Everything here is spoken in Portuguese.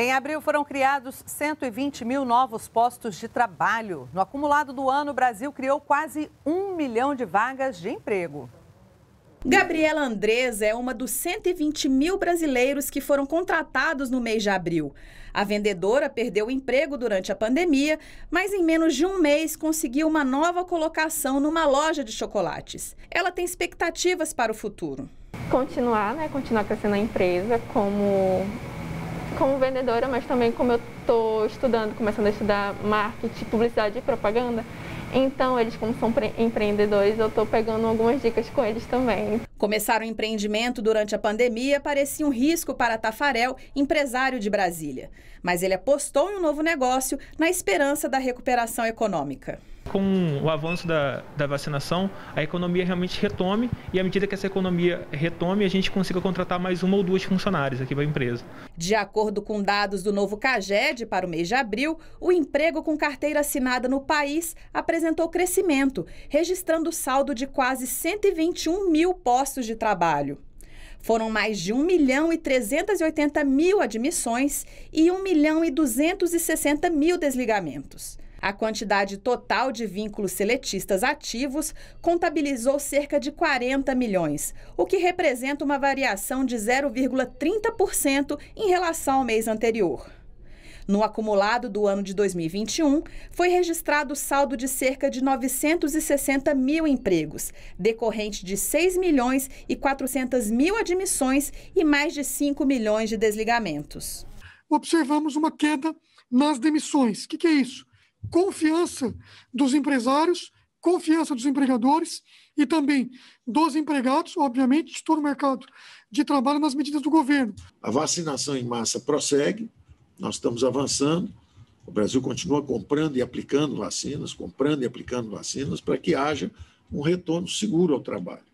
Em abril foram criados 120 mil novos postos de trabalho. No acumulado do ano, o Brasil criou quase um milhão de vagas de emprego. Gabriela Andresa é uma dos 120 mil brasileiros que foram contratados no mês de abril. A vendedora perdeu o emprego durante a pandemia, mas em menos de um mês conseguiu uma nova colocação numa loja de chocolates. Ela tem expectativas para o futuro. Continuar, né? Continuar crescendo a empresa como como vendedora, mas também como eu estou estudando, começando a estudar marketing, publicidade e propaganda, então, eles, como são empreendedores, eu estou pegando algumas dicas com eles também. Começar o um empreendimento durante a pandemia parecia um risco para Tafarel, empresário de Brasília. Mas ele apostou em um novo negócio na esperança da recuperação econômica com o avanço da, da vacinação, a economia realmente retome e à medida que essa economia retome, a gente consiga contratar mais uma ou duas funcionárias aqui para a empresa. De acordo com dados do novo CAGED para o mês de abril, o emprego com carteira assinada no país apresentou crescimento, registrando saldo de quase 121 mil postos de trabalho. Foram mais de 1 milhão e 380 mil admissões e 1 milhão e 260 mil desligamentos. A quantidade total de vínculos seletistas ativos contabilizou cerca de 40 milhões, o que representa uma variação de 0,30% em relação ao mês anterior. No acumulado do ano de 2021, foi registrado saldo de cerca de 960 mil empregos, decorrente de 6 milhões e 400 mil admissões e mais de 5 milhões de desligamentos. Observamos uma queda nas demissões. O que, que é isso? confiança dos empresários, confiança dos empregadores e também dos empregados, obviamente, de todo o mercado de trabalho nas medidas do governo. A vacinação em massa prossegue, nós estamos avançando. O Brasil continua comprando e aplicando vacinas, comprando e aplicando vacinas para que haja um retorno seguro ao trabalho.